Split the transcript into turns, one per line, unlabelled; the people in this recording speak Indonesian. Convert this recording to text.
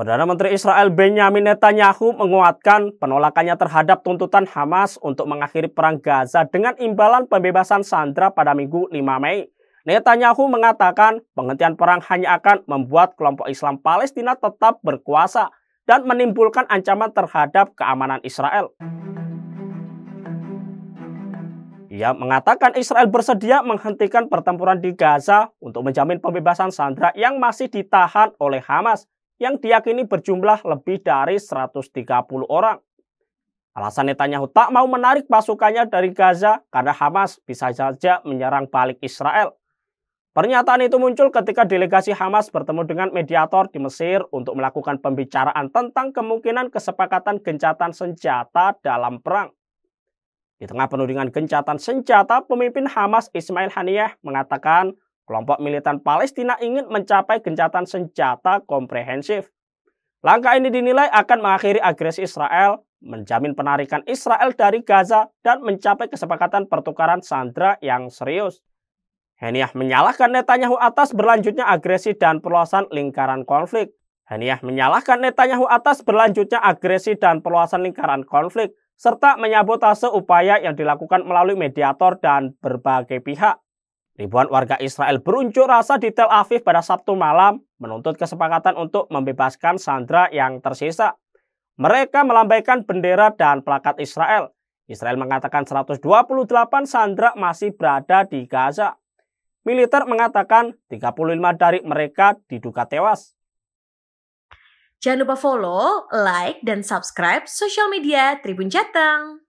Perdana Menteri Israel Benjamin Netanyahu menguatkan penolakannya terhadap tuntutan Hamas untuk mengakhiri perang Gaza dengan imbalan pembebasan sandera pada Minggu 5 Mei. Netanyahu mengatakan penghentian perang hanya akan membuat kelompok Islam Palestina tetap berkuasa dan menimbulkan ancaman terhadap keamanan Israel. Ia mengatakan Israel bersedia menghentikan pertempuran di Gaza untuk menjamin pembebasan sandera yang masih ditahan oleh Hamas yang diyakini berjumlah lebih dari 130 orang. Alasan Netanyahu tak mau menarik pasukannya dari Gaza karena Hamas bisa saja menyerang balik Israel. Pernyataan itu muncul ketika delegasi Hamas bertemu dengan mediator di Mesir untuk melakukan pembicaraan tentang kemungkinan kesepakatan gencatan senjata dalam perang. Di tengah penudingan gencatan senjata, pemimpin Hamas Ismail Haniyeh mengatakan Kelompok militan Palestina ingin mencapai gencatan senjata komprehensif. Langkah ini dinilai akan mengakhiri agresi Israel, menjamin penarikan Israel dari Gaza, dan mencapai kesepakatan pertukaran Sandra yang serius. Heniah menyalahkan Netanyahu atas berlanjutnya agresi dan perluasan lingkaran konflik. Heniah menyalahkan Netanyahu atas berlanjutnya agresi dan perluasan lingkaran konflik, serta menyabotase upaya yang dilakukan melalui mediator dan berbagai pihak. Ribuan warga Israel berunjuk rasa di Tel Aviv pada Sabtu malam menuntut kesepakatan untuk membebaskan Sandra yang tersisa. Mereka melambaikan bendera dan plakat Israel. Israel mengatakan 128 Sandra masih berada di Gaza. Militer mengatakan 35 dari mereka diduga tewas. Jangan lupa follow, like, dan subscribe sosial media Tribun Jateng.